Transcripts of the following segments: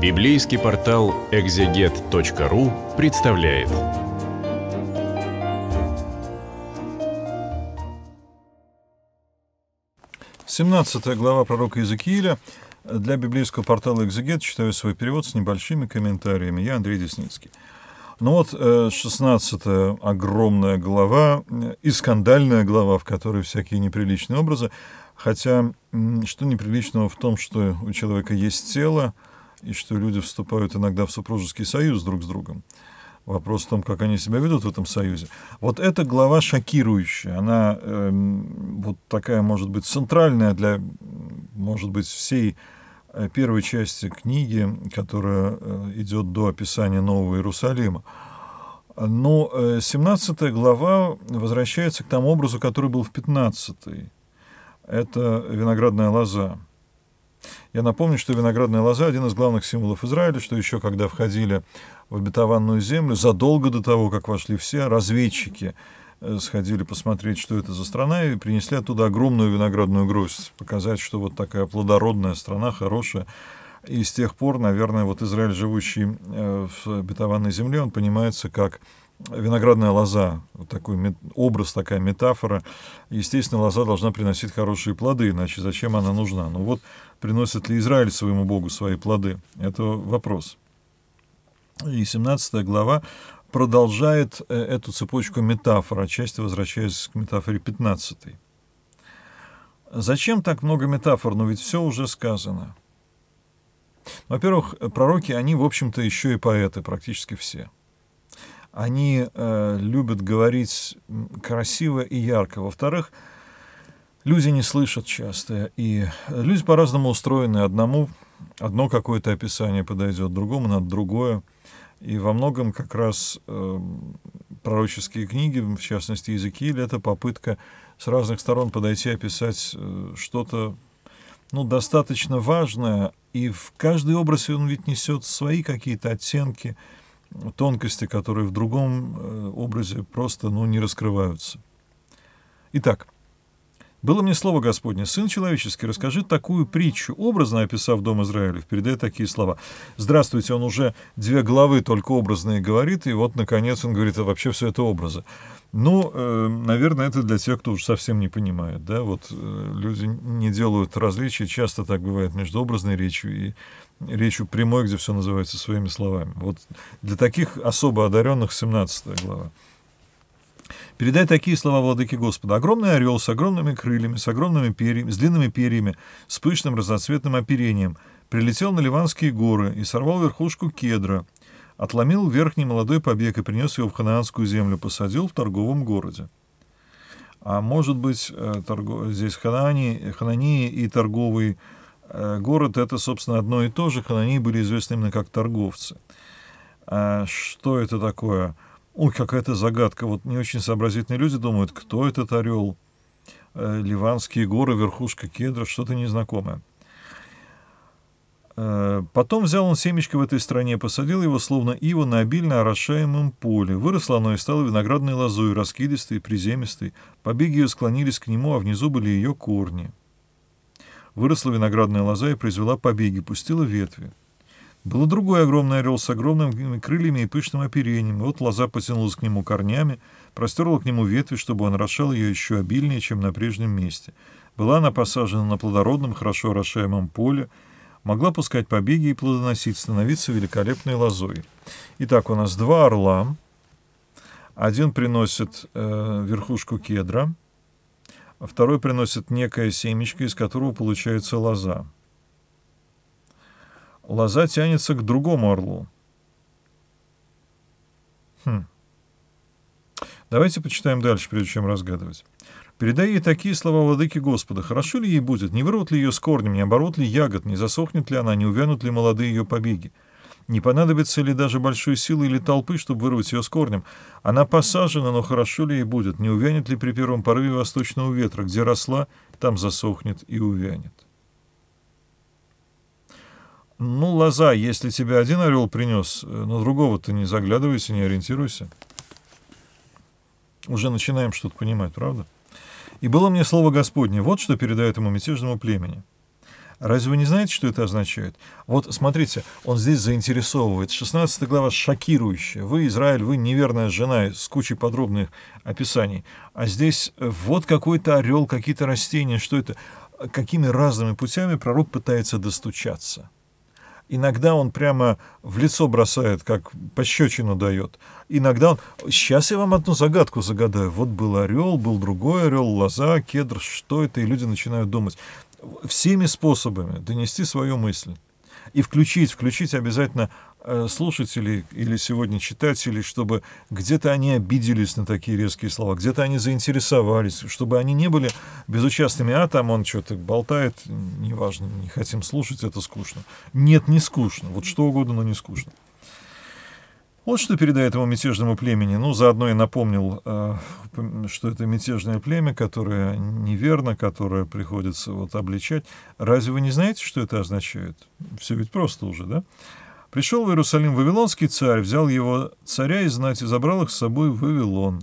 Библейский портал экзегет.ру представляет. Семнадцатая глава пророка Иезекииля. Для библейского портала «Экзегет» читаю свой перевод с небольшими комментариями. Я Андрей Десницкий. Ну вот, 16 э, огромная глава э, и скандальная глава, в которой всякие неприличные образы. Хотя, что неприличного в том, что у человека есть тело, и что люди вступают иногда в супружеский союз друг с другом. Вопрос в том, как они себя ведут в этом союзе. Вот эта глава шокирующая, она э, вот такая, может быть, центральная для, может быть, всей э, первой части книги, которая э, идет до описания Нового Иерусалима. Но 17 э, глава возвращается к тому образу, который был в 15. -й. Это виноградная лоза. Я напомню, что виноградная лоза – один из главных символов Израиля, что еще когда входили в обетованную землю, задолго до того, как вошли все, разведчики э, сходили посмотреть, что это за страна, и принесли оттуда огромную виноградную гроздь, показать, что вот такая плодородная страна, хорошая. И с тех пор, наверное, вот Израиль, живущий э, в обетованной земле, он понимается как виноградная лоза, вот такой образ, такая метафора. Естественно, лоза должна приносить хорошие плоды, иначе зачем она нужна? Ну вот, приносит ли Израиль своему Богу свои плоды? Это вопрос. И 17 глава продолжает э, эту цепочку метафор, отчасти возвращаясь к метафоре 15. Зачем так много метафор? Но ведь все уже сказано. Во-первых, пророки, они, в общем-то, еще и поэты, практически все – они э, любят говорить красиво и ярко. Во-вторых, люди не слышат часто, и люди по-разному устроены. Одному одно какое-то описание подойдет, другому надо другое. И во многом как раз э, пророческие книги, в частности Иезекииль, это попытка с разных сторон подойти описать э, что-то ну, достаточно важное, и в каждый образ он ведь несет свои какие-то оттенки – тонкости, которые в другом э, образе просто ну, не раскрываются. Итак, было мне слово Господне, Сын Человеческий, расскажи такую притчу, образно описав Дом Израилев, Передай такие слова. Здравствуйте, он уже две главы только образные говорит, и вот, наконец, он говорит, а вообще все это образы. Ну, э, наверное, это для тех, кто уже совсем не понимает, да, вот э, люди не делают различий, часто так бывает между образной речью и речью прямой, где все называется своими словами. Вот для таких особо одаренных 17 глава. Передай такие слова владыки Господа. Огромный орел с огромными крыльями, с огромными перьями, с длинными перьями, с пышным разноцветным оперением, прилетел на Ливанские горы и сорвал верхушку кедра, отломил верхний молодой побег и принес его в ханаанскую землю, посадил в торговом городе. А может быть, э, торгов... здесь Ханани, Ханании и торговый э, город – это, собственно, одно и то же. Ханании были известны именно как торговцы. А что это такое? – Ой, какая-то загадка. Вот не очень сообразительные люди думают, кто этот орел. Э, ливанские горы, верхушка кедра, что-то незнакомое. Э, потом взял он семечко в этой стране, посадил его, словно ива, на обильно орошаемом поле. Выросло оно и стало виноградной лозой, раскидистой, приземистой. Побеги ее склонились к нему, а внизу были ее корни. Выросла виноградная лоза и произвела побеги, пустила ветви. Было и другой огромный орел с огромными крыльями и пышным оперением, и вот лоза потянулась к нему корнями, простерла к нему ветви, чтобы он расшал ее еще обильнее, чем на прежнем месте. Была она посажена на плодородном, хорошо орошаемом поле, могла пускать побеги и плодоносить, становиться великолепной лозой. Итак, у нас два орла. Один приносит э, верхушку кедра, а второй приносит некое семечко, из которого получается лоза лоза тянется к другому орлу. Хм. Давайте почитаем дальше, прежде чем разгадывать. «Передай ей такие слова владыки Господа. Хорошо ли ей будет? Не вырвут ли ее с корнем, не оборот ли ягод, не засохнет ли она, не увянут ли молодые ее побеги? Не понадобится ли даже большой силы или толпы, чтобы вырвать ее с корнем? Она посажена, но хорошо ли ей будет? Не увянет ли при первом порыве восточного ветра? Где росла, там засохнет и увянет». Ну, лоза, если тебе один орел принес, э, на другого ты не заглядывайся, не ориентируйся. Уже начинаем что-то понимать, правда? И было мне слово Господне, вот что передает ему мятежному племени. Разве вы не знаете, что это означает? Вот смотрите, он здесь заинтересовывает. 16 глава шокирующая. Вы, Израиль, вы неверная жена с кучей подробных описаний. А здесь э, вот какой-то орел, какие-то растения, что это? Какими разными путями пророк пытается достучаться? Иногда он прямо в лицо бросает, как пощечину дает. Иногда он... Сейчас я вам одну загадку загадаю. Вот был орел, был другой орел, лоза, кедр, что это? И люди начинают думать всеми способами донести свою мысль и включить, включить обязательно э, слушателей или сегодня читателей, чтобы где-то они обиделись на такие резкие слова, где-то они заинтересовались, чтобы они не были безучастными, а там он что-то болтает, неважно, не хотим слушать, это скучно. Нет, не скучно, вот что угодно, но не скучно. Вот что передает ему мятежному племени. Ну, заодно и напомнил, э, что это мятежное племя, которое неверно, которое приходится вот обличать. Разве вы не знаете, что это означает? Все ведь просто уже, да? Пришел в Иерусалим Вавилонский царь, взял его царя и знать и забрал их с собой в Вавилон.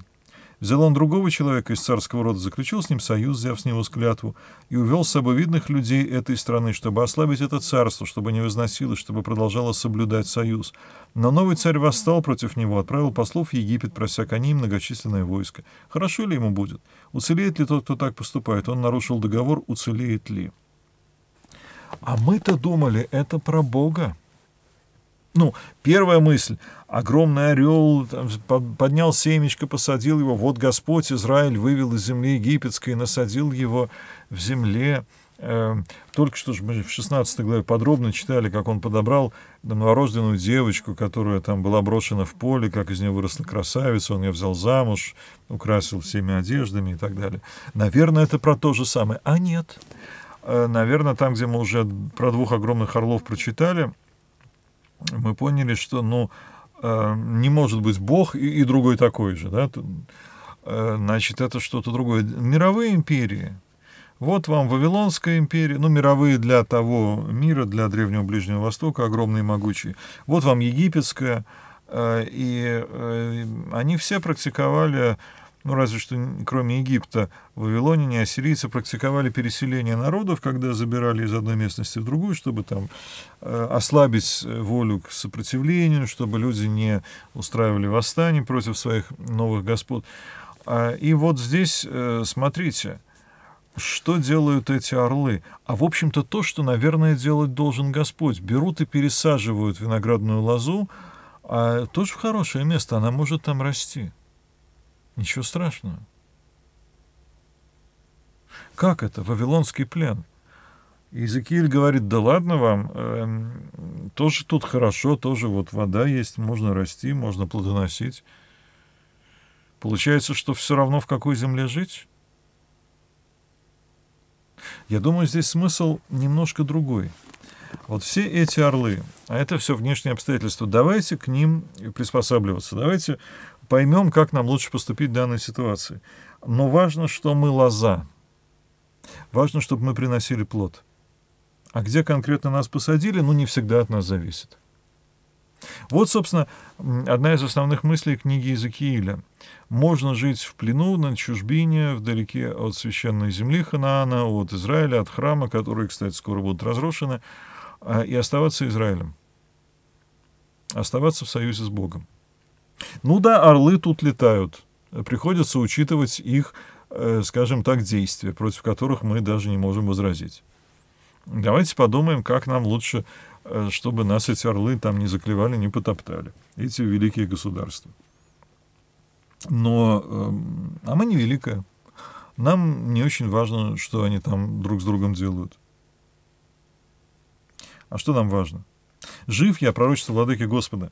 Взял он другого человека из царского рода, заключил с ним союз, взяв с него склятву, и увел с собой видных людей этой страны, чтобы ослабить это царство, чтобы не возносилось, чтобы продолжало соблюдать союз. Но новый царь восстал против него, отправил послов в Египет, прося коней и многочисленное войско. Хорошо ли ему будет? Уцелеет ли тот, кто так поступает? Он нарушил договор, уцелеет ли? А мы-то думали, это про Бога. Ну, первая мысль – огромный орел там, поднял семечко, посадил его. Вот Господь Израиль вывел из земли египетской, и насадил его в земле. Эм, только что же мы в 16 главе подробно читали, как он подобрал новорожденную девочку, которая там была брошена в поле, как из нее выросла красавица, он ее взял замуж, украсил всеми одеждами и так далее. Наверное, это про то же самое. А нет. Э, наверное, там, где мы уже про двух огромных орлов прочитали – мы поняли, что, ну, э, не может быть Бог и, и другой такой же, да, э, значит, это что-то другое. Мировые империи, вот вам Вавилонская империя, ну, мировые для того мира, для Древнего Ближнего Востока, огромные и могучие. Вот вам египетская, э, и они все практиковали ну разве что кроме Египта, вавилоняне, ассирийцы практиковали переселение народов, когда забирали из одной местности в другую, чтобы там э, ослабить э, волю к сопротивлению, чтобы люди не устраивали восстаний против своих новых господ. А, и вот здесь, э, смотрите, что делают эти орлы? А в общем-то то, что, наверное, делать должен Господь. Берут и пересаживают виноградную лозу, а тоже хорошее место, она может там расти. Ничего страшного. Как это? Вавилонский плен. Иезекииль говорит, да ладно вам, э, тоже тут хорошо, тоже вот вода есть, можно расти, можно плодоносить. Получается, что все равно в какой земле жить? Я думаю, здесь смысл немножко другой. Вот все эти орлы, а это все внешние обстоятельства, давайте к ним приспосабливаться, давайте поймем, как нам лучше поступить в данной ситуации. Но важно, что мы лоза. Важно, чтобы мы приносили плод. А где конкретно нас посадили, ну, не всегда от нас зависит. Вот, собственно, одна из основных мыслей книги Иезекииля. Можно жить в плену, на чужбине, вдалеке от священной земли Ханаана, от Израиля, от храма, которые, кстати, скоро будут разрушены, а, и оставаться Израилем. Оставаться в союзе с Богом. Ну да, орлы тут летают. Приходится учитывать их, э, скажем так, действия, против которых мы даже не можем возразить. Давайте подумаем, как нам лучше, э, чтобы нас эти орлы там не заклевали, не потоптали. Эти великие государства. Но, эм, а мы не великое. Нам не очень важно, что они там друг с другом делают. А что нам важно? Жив я, пророчество Владыки Господа.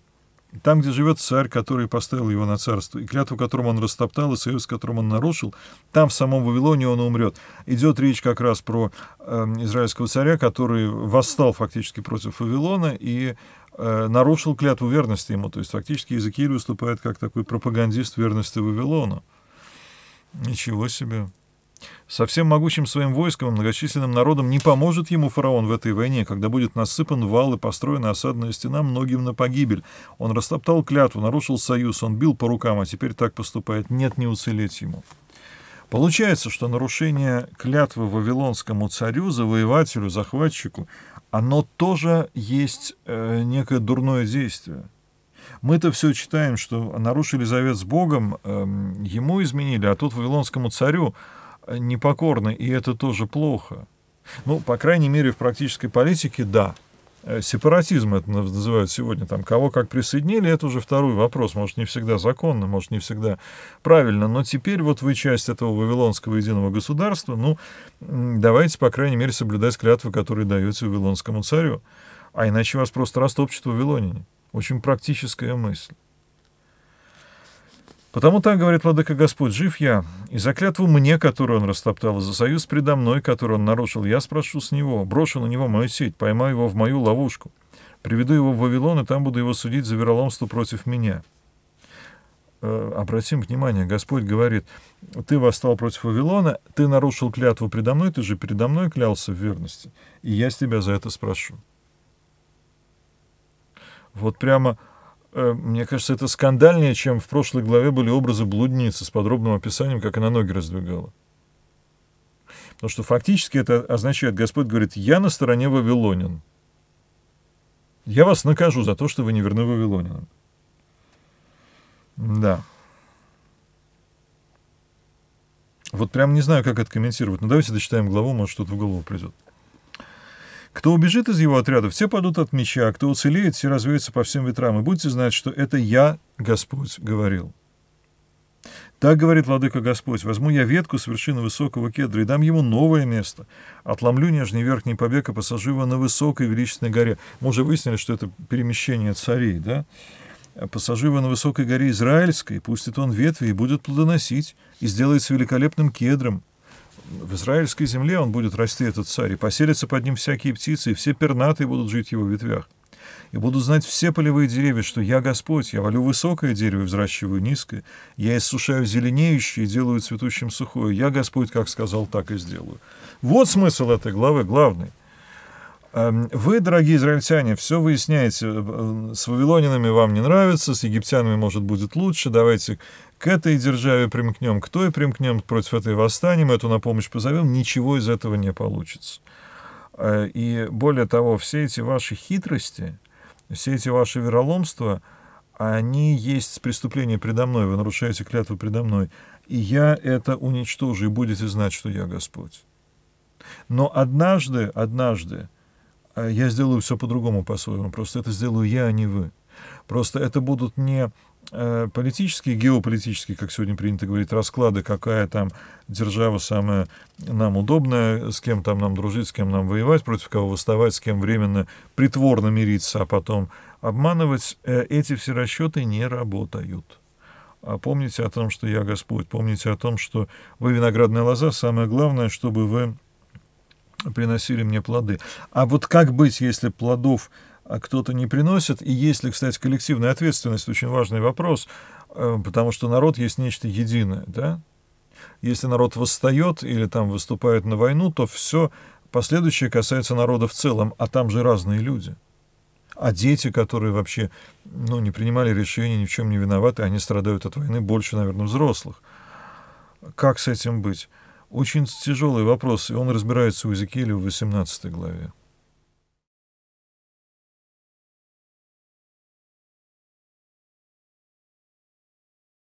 Там, где живет царь, который поставил его на царство, и клятву, которым он растоптал, и союз, которым он нарушил, там, в самом Вавилоне, он умрет. Идет речь как раз про э, израильского царя, который восстал фактически против Вавилона и э, нарушил клятву верности ему. То есть фактически Иезекииль выступает как такой пропагандист верности Вавилону. Ничего себе. Со всем могучим своим войском и многочисленным народом не поможет ему фараон в этой войне, когда будет насыпан вал и построена осадная стена многим на погибель. Он растоптал клятву, нарушил союз, он бил по рукам, а теперь так поступает. Нет, не уцелеть ему. Получается, что нарушение клятвы вавилонскому царю, завоевателю, захватчику, оно тоже есть э, некое дурное действие. Мы-то все читаем, что нарушили завет с Богом, э, ему изменили, а тут вавилонскому царю непокорны, и это тоже плохо. Ну, по крайней мере, в практической политике, да. Э, сепаратизм это называют сегодня, там, кого как присоединили, это уже второй вопрос, может, не всегда законно, может, не всегда правильно, но теперь вот вы часть этого Вавилонского единого государства, ну, давайте, по крайней мере, соблюдать клятвы, которые даете Вавилонскому царю, а иначе вас просто растопчут в Вавилоне. Очень практическая мысль. Потому так, говорит владыка Господь, жив я, и за клятву мне, которую он растоптал, за союз предо мной, который он нарушил, я спрошу с него, брошу на него мою сеть, поймаю его в мою ловушку, приведу его в Вавилон, и там буду его судить за вероломство против меня. Э, обратим внимание, Господь говорит, ты восстал против Вавилона, ты нарушил клятву предо мной, ты же передо мной клялся в верности, и я с тебя за это спрошу. Вот прямо Э, мне кажется, это скандальнее, чем в прошлой главе были образы блудницы с подробным описанием, как она ноги раздвигала. Потому что фактически это означает, Господь говорит, я на стороне вавилонин. Я вас накажу за то, что вы не верны вавилонинам. Да. Вот прям не знаю, как это комментировать. Но давайте дочитаем главу, может, что-то в голову придет. Кто убежит из его отряда, все падут от меча, а кто уцелеет, все развеются по всем ветрам, и будете знать, что это я, Господь, говорил. Так говорит Владыка Господь, возьму я ветку с вершины высокого кедра и дам ему новое место. Отломлю нижний верхний побег и посажу его на высокой величественной горе. Мы уже выяснили, что это перемещение царей, да? Посажу его на высокой горе Израильской, пустит он ветви и будет плодоносить, и сделается великолепным кедром, в израильской земле он будет расти, этот царь, и поселятся под ним всякие птицы, и все пернатые будут жить в его ветвях. И будут знать все полевые деревья, что я Господь, я валю высокое дерево и взращиваю низкое, я иссушаю зеленеющее и делаю цветущим сухое. Я Господь, как сказал, так и сделаю. Вот смысл этой главы главный. Эм, вы, дорогие израильтяне, все выясняете. Э, э, с вавилонинами вам не нравится, с египтянами, может, будет лучше. Давайте к этой державе примкнем, к той примкнем, против этой восстанем, эту на помощь позовем, ничего из этого не получится. Э, и более того, все эти ваши хитрости, все эти ваши вероломства, они есть преступление предо мной, вы нарушаете клятву предо мной, и я это уничтожу, и будете знать, что я Господь. Но однажды, однажды, э, я сделаю все по-другому, по-своему, просто это сделаю я, а не вы. Просто это будут не Э, политические, геополитические, как сегодня принято говорить, расклады, какая там держава самая нам удобная, с кем там нам дружить, с кем нам воевать, против кого выставать, с кем временно притворно мириться, а потом обманывать, э, эти все расчеты не работают. А помните о том, что я Господь, помните о том, что вы виноградная лоза, самое главное, чтобы вы приносили мне плоды. А вот как быть, если плодов а кто-то не приносит. И есть ли, кстати, коллективная ответственность, очень важный вопрос, э, потому что народ есть нечто единое, да? Если народ восстает или там выступает на войну, то все последующее касается народа в целом, а там же разные люди. А дети, которые вообще ну, не принимали решения, ни в чем не виноваты, они страдают от войны больше, наверное, взрослых. Как с этим быть? Очень тяжелый вопрос, и он разбирается у Эзекииля в 18 главе.